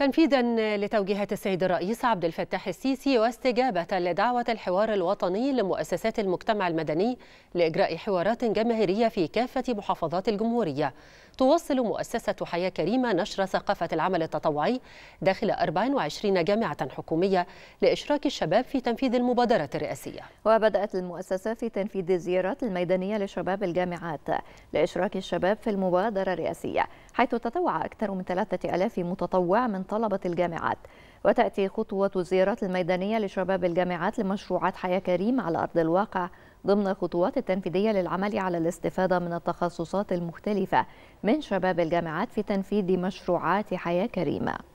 تنفيذا لتوجيهات السيد الرئيس عبد الفتاح السيسي واستجابة لدعوة الحوار الوطني لمؤسسات المجتمع المدني لإجراء حوارات جماهيرية في كافة محافظات الجمهورية توصل مؤسسة حياة كريمة نشر ثقافة العمل التطوعي داخل 24 جامعة حكومية لإشراك الشباب في تنفيذ المبادرة الرئاسية وبدأت المؤسسة في تنفيذ الزيارات الميدانية لشباب الجامعات لإشراك الشباب في المبادرة الرئاسية حيث تطوع أكثر من 3000 متطوع من طلبة الجامعات وتأتي خطوة الزيارات الميدانية لشباب الجامعات لمشروعات حياة كريم على أرض الواقع ضمن الخطوات التنفيذية للعمل على الاستفادة من التخصصات المختلفة من شباب الجامعات في تنفيذ مشروعات حياة كريمة